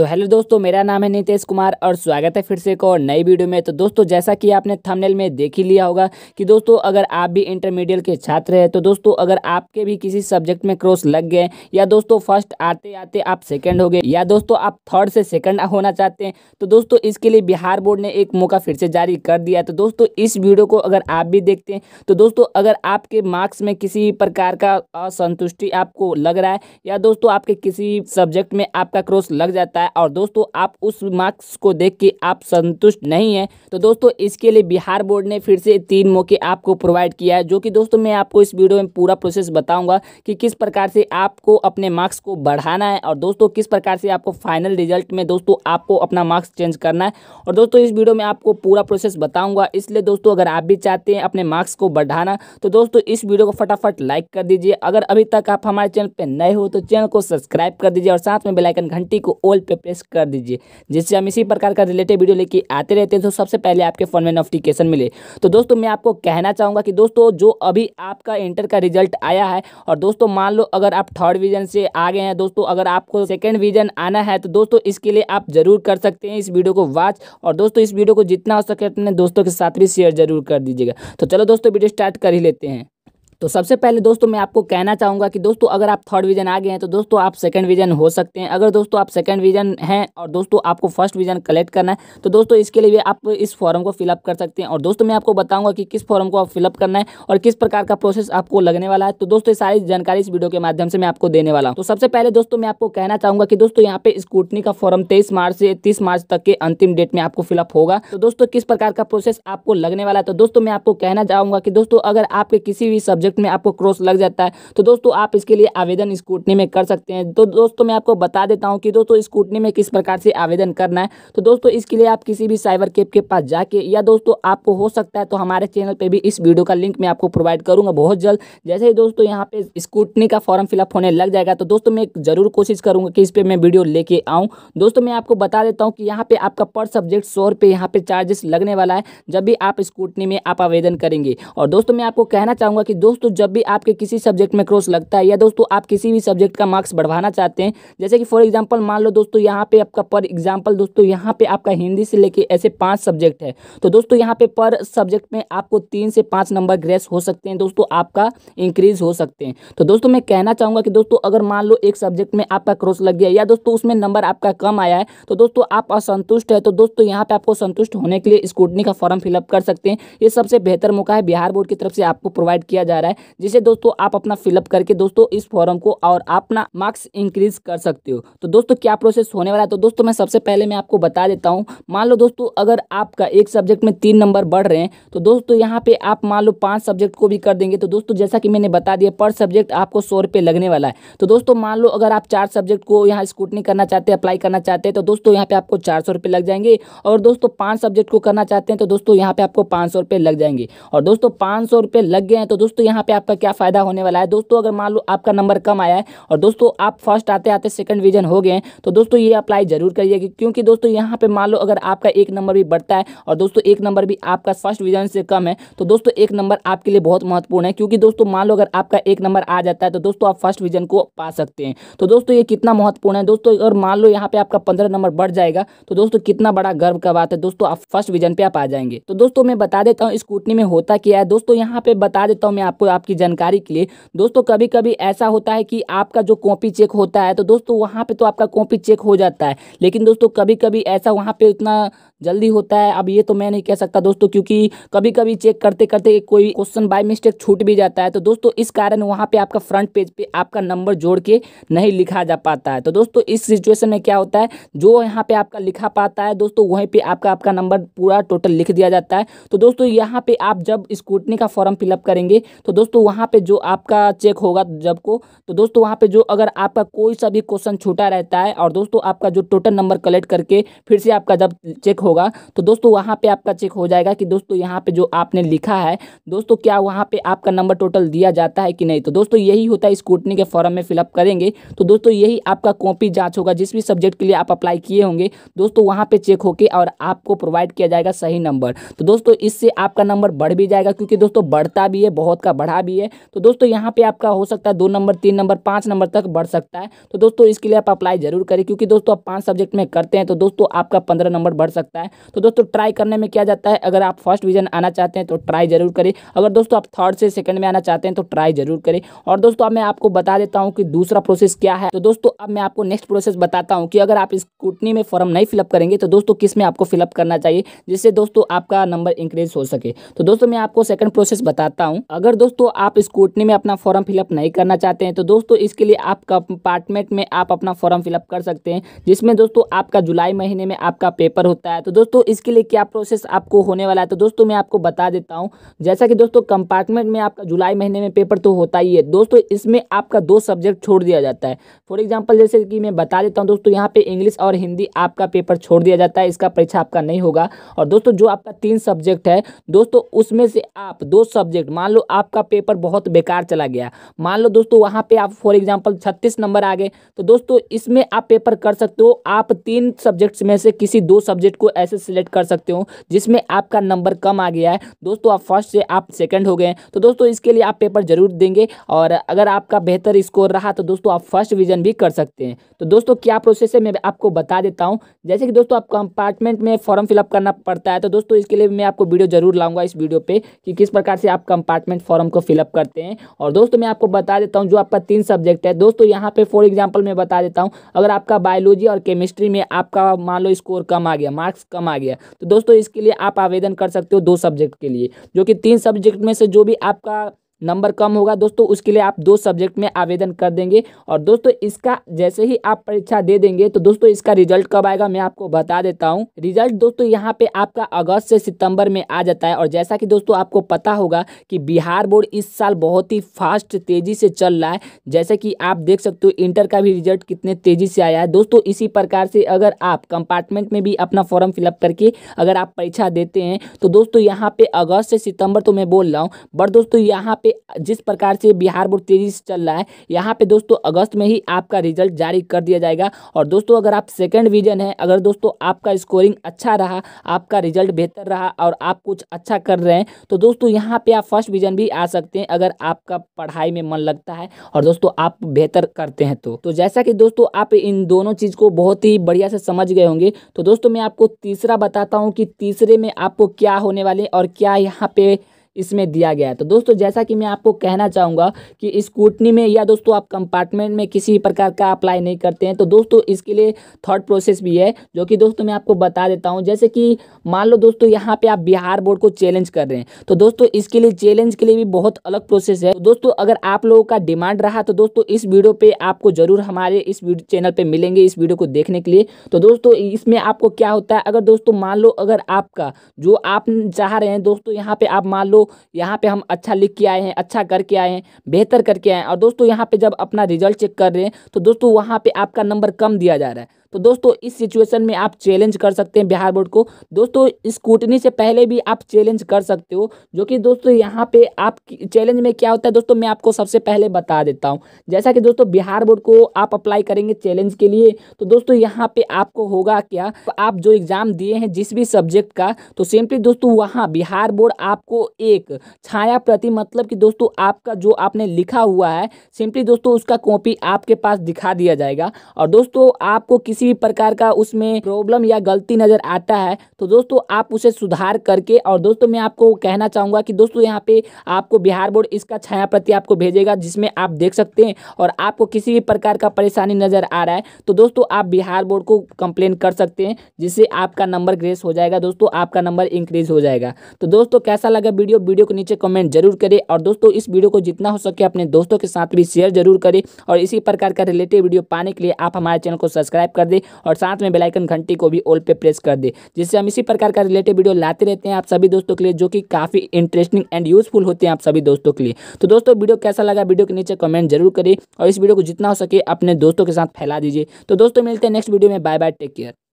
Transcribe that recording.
तो हेलो दोस्तों मेरा नाम है नितेश कुमार और स्वागत है फिर से एक और नई वीडियो में तो दोस्तों जैसा कि आपने थंबनेल में देख ही लिया होगा कि दोस्तों अगर आप भी इंटरमीडिएट के छात्र हैं तो दोस्तों अगर आपके भी किसी सब्जेक्ट में क्रॉस लग गए या दोस्तों फर्स्ट आते आते आप सेकेंड हो गए या दोस्तों आप थर्ड से सेकेंड होना चाहते हैं तो दोस्तों इसके लिए बिहार बोर्ड ने एक मौका फिर से जारी कर दिया तो दोस्तों इस वीडियो को अगर आप भी देखते हैं तो दोस्तों अगर आपके मार्क्स में किसी प्रकार का असंतुष्टि आपको लग रहा है या दोस्तों आपके किसी सब्जेक्ट में आपका क्रॉस लग जाता है है और दोस्तों आप उस मार्क्स को देख के आप संतुष्ट नहीं हैं तो दोस्तों इसके लिए बिहार बोर्ड ने फिर से तीन मौके आपको प्रोवाइड किया है जो कि दोस्तों मैं आपको इस वीडियो में पूरा प्रोसेस बताऊँगा कि किस प्रकार से आपको अपने मार्क्स को बढ़ाना है और दोस्तों किस प्रकार से आपको फाइनल रिजल्ट में दोस्तों आपको अपना मार्क्स चेंज करना है और दोस्तों इस वीडियो में आपको पूरा प्रोसेस बताऊंगा इसलिए दोस्तों अगर आप भी चाहते हैं अपने मार्क्स को बढ़ाना तो दोस्तों इस वीडियो को फटाफट लाइक कर दीजिए अगर अभी तक आप हमारे चैनल पर नए हो तो चैनल को सब्सक्राइब कर दीजिए और साथ में बेलाइकन घंटी को ऑल पे प्रेस कर दीजिए जिससे हम इसी प्रकार का रिलेटेड वीडियो लेके आते रहते हैं तो सबसे पहले आपके फ़ोन में नोटिफिकेशन मिले तो दोस्तों मैं आपको कहना चाहूँगा कि दोस्तों जो अभी आपका इंटर का रिजल्ट आया है और दोस्तों मान लो अगर आप थर्ड विजन से आ गए हैं दोस्तों अगर आपको सेकेंड विजन आना है तो दोस्तों इसके लिए आप जरूर कर सकते हैं इस वीडियो को वॉच और दोस्तों इस वीडियो को जितना हो सके अपने दोस्तों के साथ भी शेयर जरूर कर दीजिएगा तो चलो दोस्तों वीडियो स्टार्ट कर ही लेते हैं तो सबसे पहले दोस्तों मैं आपको कहना चाहूंगा कि दोस्तों अगर आप थर्ड विजन आ गए हैं तो दोस्तों आप सेकंड विजन हो सकते हैं अगर दोस्तों आप सेकंड विजन हैं और दोस्तों आपको फर्स्ट विजन कलेक्ट करना है तो दोस्तों इसके लिए भी आप इस फॉर्म को फिलअप कर सकते हैं और दोस्तों मैं आपको बताऊंगा कि किस फॉर्म को आप फिलअप करना है और किस प्रकार का प्रोसेस आपको लगने वाला है तो दोस्तों सारी जानकारी इस वीडियो के माध्यम से मैं आपको देने वाला हूँ तो सबसे पहले दोस्तों मैं आपको कहना चाहूंगा कि दोस्तों यहाँ पे स्कूटनी का फॉर्म तेईस मार्च से तीस मार्च तक के अंतिम डेट में आपको फिलअप होगा तो दोस्तों किस प्रकार का प्रोसेस आपको लगने वाला है तो दोस्तों मैं आपको कहना चाहूंगा कि दोस्तों अगर आपके किसी भी सब्जेक्ट सब्जेक्ट में आपको क्रॉस लग जाता है तो दोस्तों आप इसके लिए आवेदन स्कूटनी में कर सकते हैं तो दोस्तों मैं आपको बता देता हूँ कि दोस्तों स्कूटनी में किस प्रकार से आवेदन करना है तो दोस्तों इसके लिए आप किसी भी साइबर कैप के पास जाके या दोस्तों आपको हो सकता है तो हमारे चैनल पर भी इस वीडियो का लिंक मैं आपको प्रोवाइड करूँगा बहुत जल्द जैसे ही दोस्तों यहाँ पे स्कूटनी का फॉर्म फिलअप होने लग जाएगा तो दोस्तों मैं जरूर कोशिश करूँगा कि इस पर मैं वीडियो लेके आऊँ दोस्तों मैं आपको बता देता हूँ कि यहाँ पे आपका पर सब्जेक्ट सौ रुपये यहाँ पे चार्जेस लगने वाला है जब भी आप स्कूटनी में आप आवेदन करेंगे और दोस्तों मैं आपको कहना चाहूँगा कि दोस्तों दोस्तों जब भी आपके किसी सब्जेक्ट में क्रॉस लगता है या दोस्तों आप किसी भी सब्जेक्ट का मार्क्स बढ़वाना चाहते हैं जैसे कि फॉर एग्जाम्पल मान लो दोस्तों यहाँ पे आपका पर एग्जाम्पल दोस्तों यहाँ पे आपका हिंदी से लेके ऐसे पांच सब्जेक्ट है तो दोस्तों यहाँ पे पर सब्जेक्ट में आपको तीन से पाँच नंबर ग्रेस हो सकते हैं दोस्तों आपका इंक्रीज हो सकते हैं तो दोस्तों मैं कहना चाहूँगा कि दोस्तों अगर मान लो एक सब्जेक्ट में आपका क्रॉस लग गया या दोस्तों उसमें नंबर आपका कम आया है तो दोस्तों आप असंतुष्ट है तो दोस्तों यहाँ पे आपको संतुष्ट होने के लिए स्कूटनी का फॉर्म फिलअप कर सकते हैं ये सबसे बेहतर मौका है बिहार बोर्ड की तरफ से आपको प्रोवाइड किया जा रहा है है जिसे दोस्तों आप अपना फिलअप करके दोस्तों इस फॉर्म को और अपना मार्क्स इंक्रीज कर सकते हो तो दोस्तों क्या प्रोसेस होने वाला है तो दोस्तों मैं सबसे पहले मैं आपको बता देता हूँ मान लो दोस्तों अगर आपका एक सब्जेक्ट में तीन नंबर बढ़ रहे हैं तो दोस्तों यहाँ पे आप मान लो पांच सब्जेक्ट को भी कर देंगे तो दोस्तों जैसा कि मैंने बता दिया पर सब्जेक्ट आपको सौ रुपये लगने वाला है तो दोस्तों मान लो अगर आप चार सब्जेक्ट को यहाँ स्कूटनी करना चाहते हैं अप्लाई करना चाहते हैं तो दोस्तों यहाँ पे आपको चार सौ लग जाएंगे और दोस्तों पाँच सब्जेक्ट को करना चाहते हैं तो दोस्तों यहाँ पे आपको पाँच सौ लग जाएंगे और दोस्तों पाँच सौ लग गए हैं तो दोस्तों यहाँ यहाँ पे आपका क्या फ़ायदा होने वाला है दोस्तों अगर मान लो आपका नंबर कम आया है और दोस्तों आप फर्स्ट आते आते सेकंड डिवीजन हो गए तो दोस्तों ये अप्लाई जरूर करिए क्योंकि दोस्तों यहाँ पे मान लो अगर आपका एक नंबर भी बढ़ता है और दोस्तों एक नंबर भी आपका फर्स्ट डिवीजन से कम है तो दोस्तों एक नंबर आपके लिए बहुत महत्वपूर्ण है क्योंकि दोस्तों मान लो अगर आपका एक नंबर आ जाता है तो दोस्तों आप फर्स्ट डिवीजन को पा सकते हैं तो दोस्तों ये कितना महत्वपूर्ण है दोस्तों अगर मान लो यहाँ पे आपका पंद्रह नंबर बढ़ जाएगा तो दोस्तों कितना बड़ा गर्व का बात है दोस्तों आप फर्स्ट डिविजन पे आप आ जाएंगे तो दोस्तों मैं बता देता हूँ स्कूटनी में होता क्या है दोस्तों यहाँ पे बता देता हूँ मैं आपको आपकी जानकारी के लिए दोस्तों कभी कभी ऐसा होता है कि आपका जो कॉपी चेक होता है तो दोस्तों वहाँ पर तो आपका कॉपी चेक हो जाता है लेकिन दोस्तों कभी कभी ऐसा वहाँ पर इतना जल्दी होता है अब ये तो मैं नहीं कह सकता दोस्तों क्योंकि कभी कभी चेक करते करते कोई क्वेश्चन बाय मिस्टेक छूट भी जाता है तो दोस्तों इस कारण वहाँ पे आपका फ्रंट पेज पे आपका नंबर जोड़ के नहीं लिखा जा पाता है तो दोस्तों इस सिचुएशन में क्या होता है जो यहाँ पे आपका लिखा पाता है दोस्तों वहीं पर आपका आपका नंबर पूरा टोटल लिख दिया जाता है तो दोस्तों यहाँ पर आप जब स्कूटनी का फॉर्म फिलअप करेंगे तो दोस्तों वहाँ पर जो आपका चेक होगा जब को तो दोस्तों वहाँ पर जो अगर आपका कोई सा भी क्वेश्चन छूटा रहता है और दोस्तों आपका जो टोटल नंबर कलेक्ट करके फिर से आपका जब चेक होगा तो दोस्तों वहाँ पे आपका चेक हो जाएगा कि दोस्तों यहाँ पे जो आपने लिखा है दोस्तों क्या वहाँ पे आपका नंबर टोटल दिया जाता है कि नहीं तो दोस्तों यही होता है स्कूटनी के फॉर्म में फिलअप करेंगे तो दोस्तों यही आपका कॉपी जाँच होगा जिस भी सब्जेक्ट के लिए आप अप्लाई किए होंगे दोस्तों वहाँ पर चेक होकर और आपको प्रोवाइड किया जाएगा सही नंबर तो दोस्तों इससे आपका नंबर बढ़ भी जाएगा क्योंकि दोस्तों बढ़ता भी है बहुत का बढ़ा भी है तो दोस्तों यहाँ पर आपका हो सकता है दो नंबर तीन नंबर पाँच नंबर तक बढ़ सकता है तो दोस्तों इसके लिए आप अप्लाई जरूर करें क्योंकि दोस्तों आप पांच सब्जेक्ट में करते हैं तो दोस्तों आपका पंद्रह नंबर बढ़ सकता है जाता है तो दोस्तों ट्राई करने में किया जाता है अगर आप फर्स्ट डिवीजन आना चाहते हैं तो ट्राई जरूर करें अगर दोस्तों आप थर्ड से सेकंड में आना चाहते हैं तो ट्राई जरूर करें और दोस्तों अब मैं आपको बता देता हूँ कि दूसरा प्रोसेस क्या है तो दोस्तों अब मैं आपको नेक्स्ट प्रोसेस बताता हूँ कि अगर आप इस स्कूटनी में फॉर्म नहीं फिलअप करेंगे तो दोस्तों किस में आपको फिलअप करना चाहिए जिससे दोस्तों आपका नंबर इंक्रीज हो सके तो दोस्तों मैं आपको सेकंड प्रोसेस बताता हूँ अगर दोस्तों आप स्कूटनी में अपना फॉर्म फिलअप नहीं करना चाहते हैं तो दोस्तों इसके लिए आप कंपार्टमेंट में आप अपना फॉर्म फिलअप कर सकते हैं जिसमें दोस्तों आपका जुलाई महीने में आपका पेपर होता है तो तो दोस्तों इसके लिए क्या प्रोसेस आपको होने वाला है तो दोस्तों मैं आपको बता देता हूँ जैसा कि दोस्तों कंपार्टमेंट में आपका जुलाई महीने में पेपर तो होता ही है दोस्तों इसमें आपका दो सब्जेक्ट छोड़ दिया जाता है फॉर एग्जाम्पल जैसे कि मैं बता देता हूँ दोस्तों यहाँ पर इंग्लिश और हिंदी आपका पेपर छोड़ दिया जाता है इसका परीक्षा आपका नहीं होगा और दोस्तों जो आपका तीन सब्जेक्ट है दोस्तों उसमें से आप दो सब्जेक्ट मान लो आपका पेपर बहुत बेकार चला गया मान लो दोस्तों वहाँ पर आप फॉर एग्जाम्पल छत्तीस नंबर आ गए तो दोस्तों इसमें आप पेपर कर सकते हो आप तीन सब्जेक्ट्स में से किसी दो सब्जेक्ट को ऐसे सिलेक्ट कर सकते हो जिसमें आपका नंबर कम आ गया है दोस्तों आप फर्स्ट से आप सेकेंड हो गए तो दोस्तों इसके लिए आप पेपर जरूर देंगे और अगर आपका बेहतर स्कोर रहा तो दोस्तों आप फर्स्ट डिवीजन भी कर सकते हैं तो दोस्तों क्या प्रोसेस है मैं आपको बता देता हूँ जैसे कि दोस्तों आप कंपार्टमेंट में फॉर्म फिलअप करना पड़ता है तो दोस्तों इसके लिए मैं आपको वीडियो जरूर लाऊंगा इस वीडियो पर कि किस प्रकार से आप कंपार्टमेंट फॉर्म को फिलअप करते हैं और दोस्तों मैं आपको बता देता हूँ जो आपका तीन सब्जेक्ट है दोस्तों यहाँ पे फॉर एग्जाम्पल मैं बता देता हूँ अगर आपका बायोलॉजी और केमिस्ट्री में आपका मान लो स्कोर कम आ गया मार्क्स मार्क्स कम आ गया तो दोस्तों इसके लिए आप आवेदन कर सकते हो दो सब्जेक्ट के लिए जो कि तीन सब्जेक्ट में से जो भी आपका नंबर कम होगा दोस्तों उसके लिए आप दो सब्जेक्ट में आवेदन कर देंगे और दोस्तों इसका जैसे ही आप परीक्षा दे देंगे तो दोस्तों इसका रिजल्ट कब आएगा मैं आपको बता देता हूँ रिजल्ट दोस्तों यहाँ पे आपका अगस्त से सितंबर में आ जाता है और जैसा कि दोस्तों आपको पता होगा कि बिहार बोर्ड इस साल बहुत ही फास्ट तेजी से चल रहा है जैसे कि आप देख सकते हो इंटर का भी रिजल्ट कितने तेजी से आया है दोस्तों इसी प्रकार से अगर आप कंपार्टमेंट में भी अपना फॉर्म फिलअप करके अगर आप परीक्षा देते हैं तो दोस्तों यहाँ पे अगस्त से सितंबर तो मैं बोल रहा हूँ बट दोस्तों यहाँ पे पे जिस प्रकार से बिहार बोर्ड तेजी से चल रहा है यहाँ पे दोस्तों अगस्त में ही आपका रिजल्ट जारी कर दिया जाएगा और दोस्तों अगर आप सेकेंड डिवीजन है अगर दोस्तों आपका स्कोरिंग अच्छा रहा आपका रिजल्ट बेहतर रहा और आप कुछ अच्छा कर रहे हैं तो दोस्तों यहाँ पे आप फर्स्ट डिवीजन भी आ सकते हैं अगर आपका पढ़ाई में मन लगता है और दोस्तों आप बेहतर करते हैं तो तो जैसा कि दोस्तों आप इन दोनों चीज़ को बहुत ही बढ़िया से समझ गए होंगे तो दोस्तों मैं आपको तीसरा बताता हूँ कि तीसरे में आपको क्या होने वाले और क्या यहाँ पे इसमें दिया गया है तो दोस्तों जैसा कि मैं आपको कहना चाहूँगा कि इस कूटनी में या दोस्तों आप कंपार्टमेंट में किसी प्रकार का अप्लाई नहीं करते हैं तो दोस्तों इसके लिए थर्ड प्रोसेस भी है जो कि दोस्तों मैं आपको बता देता हूँ जैसे कि मान लो दोस्तों यहाँ पर आप बिहार बोर्ड को चैलेंज कर रहे हैं तो दोस्तों इसके लिए चैलेंज के लिए भी बहुत अलग प्रोसेस है दोस्तों अगर आप लोगों का डिमांड रहा तो दोस्तों इस वीडियो पे आपको जरूर हमारे इस चैनल पर मिलेंगे इस वीडियो को देखने के लिए तो दोस्तों इसमें आपको क्या होता है अगर दोस्तों मान लो अगर आपका जो आप चाह रहे हैं दोस्तों यहाँ पे आप मान लो दोस्तों यहाँ पे हम अच्छा लिख के आए हैं अच्छा करके आए हैं बेहतर करके आए हैं और दोस्तों यहाँ पे जब अपना रिजल्ट चेक कर रहे हैं तो दोस्तों वहाँ पे आपका नंबर कम दिया जा रहा है तो दोस्तों इस सिचुएशन में आप चैलेंज कर सकते हैं बिहार बोर्ड को दोस्तों इस कूटनी से पहले भी आप चैलेंज कर सकते हो जो कि दोस्तों यहाँ पे आप चैलेंज में क्या होता है दोस्तों मैं आपको सबसे पहले बता देता हूँ जैसा कि दोस्तों बिहार बोर्ड को आप अप्लाई करेंगे चैलेंज के लिए तो दोस्तों यहाँ पे आपको होगा क्या तो आप जो एग्ज़ाम दिए हैं जिस भी सब्जेक्ट का तो सिंपली दोस्तों वहाँ बिहार बोर्ड आपको एक छाया प्रति मतलब कि दोस्तों आपका जो आपने लिखा हुआ है सिंपली दोस्तों उसका कॉपी आपके पास दिखा दिया जाएगा और दोस्तों आपको किसी किसी भी प्रकार का उसमें प्रॉब्लम या गलती नज़र आता है तो दोस्तों आप उसे सुधार करके और दोस्तों मैं आपको कहना चाहूंगा कि दोस्तों यहाँ पे आपको बिहार बोर्ड इसका छाया प्रति आपको भेजेगा जिसमें आप देख सकते हैं और आपको किसी भी प्रकार का परेशानी नज़र आ रहा है तो दोस्तों आप बिहार बोर्ड को कंप्लेन कर सकते हैं जिससे आपका नंबर ग्रेस हो जाएगा दोस्तों आपका नंबर इंक्रीज हो जाएगा तो दोस्तों कैसा लगा वीडियो वीडियो को नीचे कमेंट जरूर करें और दोस्तों इस वीडियो को जितना हो सके अपने दोस्तों के साथ भी शेयर जरूर करें और इसी प्रकार का रिलेटेड वीडियो पाने के लिए आप हमारे चैनल को सब्सक्राइब कर दे और साथ में बेलाइकन घंटी को भी ओल पे प्रेस कर दे जिससे हम इसी प्रकार का रिलेटेड वीडियो लाते रहते हैं आप सभी दोस्तों के लिए जो कि काफ़ी इंटरेस्टिंग एंड यूजफुल होते हैं आप सभी दोस्तों के लिए तो दोस्तों वीडियो कैसा लगा वीडियो के नीचे कमेंट जरूर करें और इस वीडियो को जितना हो सके अपने दोस्तों के साथ फैला दीजिए तो दोस्तों मिलते हैं नेक्स्ट वीडियो में बाय बाय टेक केयर